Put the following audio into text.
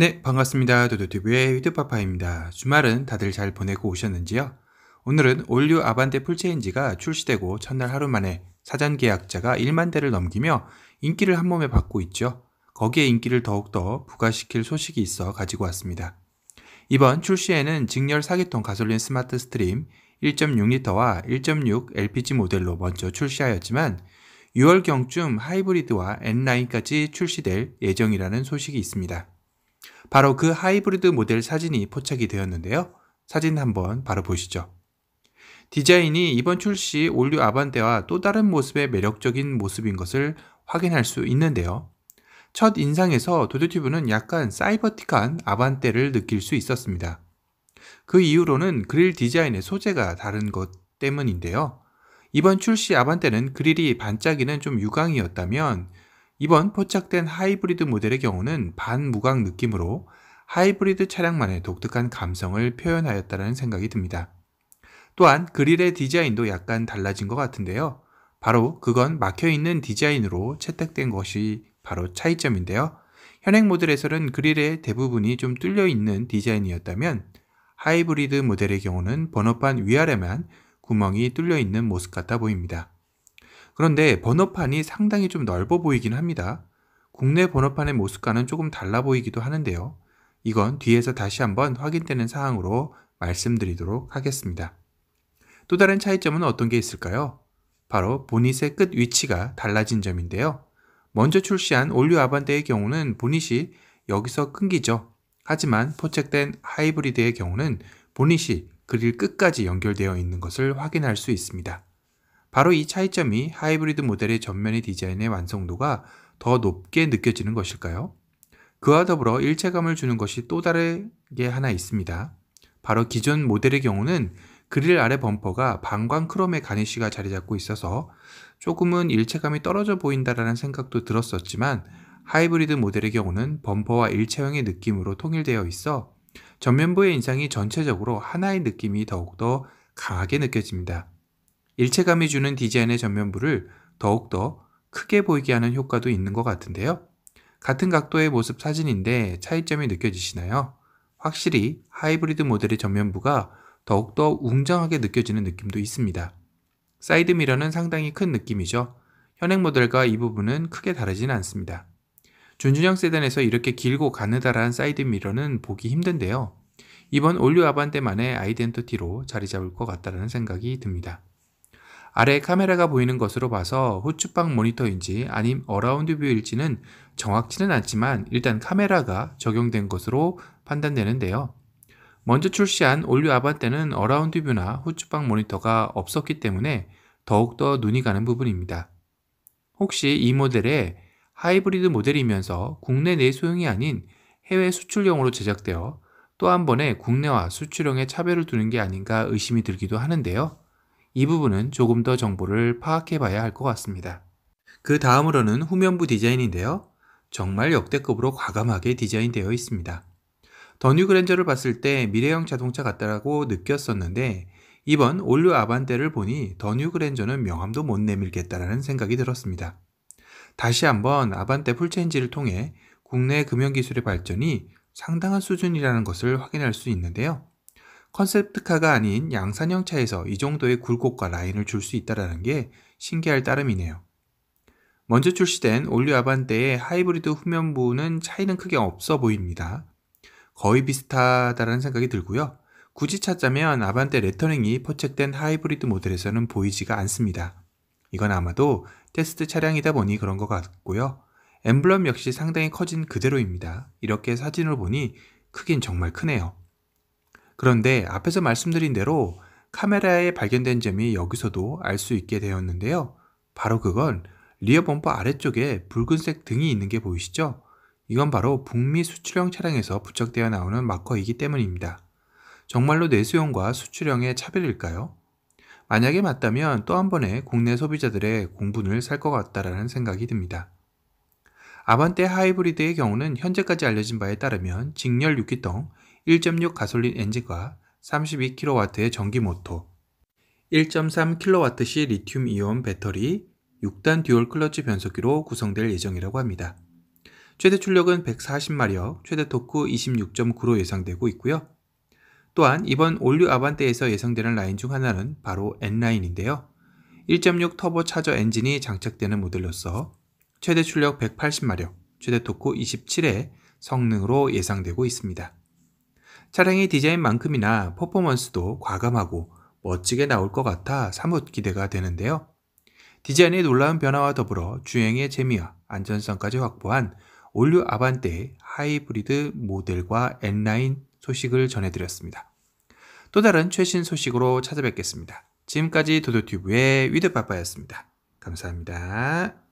네, 반갑습니다. 도도TV의 휘드파파입니다. 주말은 다들 잘 보내고 오셨는지요? 오늘은 올류 아반떼 풀체인지가 출시되고 첫날 하루 만에 사전 계약자가 1만 대를 넘기며 인기를 한 몸에 받고 있죠. 거기에 인기를 더욱더 부과시킬 소식이 있어 가지고 왔습니다. 이번 출시에는 직렬 4기통 가솔린 스마트 스트림 1 6리터와1.6 LPG 모델로 먼저 출시하였지만 6월경쯤 하이브리드와 n 9까지 출시될 예정이라는 소식이 있습니다. 바로 그 하이브리드 모델 사진이 포착이 되었는데요. 사진 한번 바로 보시죠. 디자인이 이번 출시 올류 아반떼와 또 다른 모습의 매력적인 모습인 것을 확인할 수 있는데요. 첫 인상에서 도드튜브는 약간 사이버틱한 아반떼를 느낄 수 있었습니다. 그 이후로는 그릴 디자인의 소재가 다른 것 때문인데요. 이번 출시 아반떼는 그릴이 반짝이는 좀 유광이었다면 이번 포착된 하이브리드 모델의 경우는 반무광 느낌으로 하이브리드 차량만의 독특한 감성을 표현하였다는 생각이 듭니다. 또한 그릴의 디자인도 약간 달라진 것 같은데요. 바로 그건 막혀있는 디자인으로 채택된 것이 바로 차이점인데요. 현행 모델에서는 그릴의 대부분이 좀 뚫려있는 디자인이었다면 하이브리드 모델의 경우는 번호판 위아래만 구멍이 뚫려있는 모습 같아 보입니다. 그런데 번호판이 상당히 좀 넓어 보이긴 합니다. 국내 번호판의 모습과는 조금 달라 보이기도 하는데요. 이건 뒤에서 다시 한번 확인되는 사항으로 말씀드리도록 하겠습니다. 또 다른 차이점은 어떤 게 있을까요? 바로 보닛의 끝 위치가 달라진 점인데요. 먼저 출시한 올류 아반떼의 경우는 보닛이 여기서 끊기죠. 하지만 포착된 하이브리드의 경우는 보닛이 그릴 끝까지 연결되어 있는 것을 확인할 수 있습니다. 바로 이 차이점이 하이브리드 모델의 전면의 디자인의 완성도가 더 높게 느껴지는 것일까요? 그와 더불어 일체감을 주는 것이 또다르게 하나 있습니다. 바로 기존 모델의 경우는 그릴 아래 범퍼가 방광 크롬의 가니쉬가 자리 잡고 있어서 조금은 일체감이 떨어져 보인다라는 생각도 들었었지만 하이브리드 모델의 경우는 범퍼와 일체형의 느낌으로 통일되어 있어 전면부의 인상이 전체적으로 하나의 느낌이 더욱더 강하게 느껴집니다. 일체감이 주는 디자인의 전면부를 더욱더 크게 보이게 하는 효과도 있는 것 같은데요. 같은 각도의 모습 사진인데 차이점이 느껴지시나요? 확실히 하이브리드 모델의 전면부가 더욱더 웅장하게 느껴지는 느낌도 있습니다. 사이드 미러는 상당히 큰 느낌이죠. 현행 모델과 이 부분은 크게 다르진 않습니다. 준준형 세단에서 이렇게 길고 가느다란 사이드 미러는 보기 힘든데요. 이번 올류 아반떼만의 아이덴티티로 자리 잡을 것 같다는 생각이 듭니다. 아래 카메라가 보이는 것으로 봐서 후추빵 모니터인지 아님 어라운드 뷰일지는 정확치는 않지만 일단 카메라가 적용된 것으로 판단되는데요. 먼저 출시한 올류 아바떼는 어라운드 뷰나 후추빵 모니터가 없었기 때문에 더욱더 눈이 가는 부분입니다. 혹시 이 모델의 하이브리드 모델이면서 국내 내소형이 아닌 해외 수출용으로 제작되어 또 한 번의 국내와 수출용의 차별을 두는 게 아닌가 의심이 들기도 하는데요. 이 부분은 조금 더 정보를 파악해 봐야 할 것 같습니다. 그 다음으로는 후면부 디자인인데요. 정말 역대급으로 과감하게 디자인되어 있습니다. 더 뉴 그랜저를 봤을 때 미래형 자동차 같다라고 느꼈었는데 이번 올류 아반떼를 보니 더 뉴 그랜저는 명함도 못 내밀겠다라는 생각이 들었습니다. 다시 한번 아반떼 풀체인지를 통해 국내 금융기술의 발전이 상당한 수준이라는 것을 확인할 수 있는데요. 컨셉트카가 아닌 양산형 차에서 이 정도의 굴곡과 라인을 줄 수 있다는 게 신기할 따름이네요. 먼저 출시된 올류 아반떼의 하이브리드 후면부는 차이는 크게 없어 보입니다. 거의 비슷하다라는 생각이 들고요. 굳이 찾자면 아반떼 레터링이 포착된 하이브리드 모델에서는 보이지가 않습니다. 이건 아마도 테스트 차량이다 보니 그런 것 같고요. 엠블럼 역시 상당히 커진 그대로입니다. 이렇게 사진을 보니 크긴 정말 크네요. 그런데 앞에서 말씀드린 대로 카메라에 발견된 점이 여기서도 알 수 있게 되었는데요. 바로 그건 리어 범퍼 아래쪽에 붉은색 등이 있는 게 보이시죠? 이건 바로 북미 수출형 차량에서 부착되어 나오는 마커이기 때문입니다. 정말로 내수형과 수출형의 차별일까요? 만약에 맞다면 또 한 번의 국내 소비자들의 공분을 살 것 같다라는 생각이 듭니다. 아반떼 하이브리드의 경우는 현재까지 알려진 바에 따르면 직렬 6기통 1.6 가솔린 엔진과 32kW의 전기 모터, 1.3kWh 리튬 이온 배터리, 6단 듀얼 클러치 변속기로 구성될 예정이라고 합니다. 최대 출력은 140마력, 최대 토크 26.9로 예상되고 있고요. 또한 이번 올류 아반떼에서 예상되는 라인 중 하나는 바로 N라인인데요. 1.6 터보 차저 엔진이 장착되는 모델로서 최대 출력 180마력, 최대 토크 27의 성능으로 예상되고 있습니다. 차량의 디자인만큼이나 퍼포먼스도 과감하고 멋지게 나올 것 같아 사뭇 기대가 되는데요. 디자인의 놀라운 변화와 더불어 주행의 재미와 안전성까지 확보한 올류 아반떼의 하이브리드 모델과 N라인 소식을 전해드렸습니다. 또 다른 최신 소식으로 찾아뵙겠습니다. 지금까지 도도튜브의 위드빠빠였습니다. 감사합니다.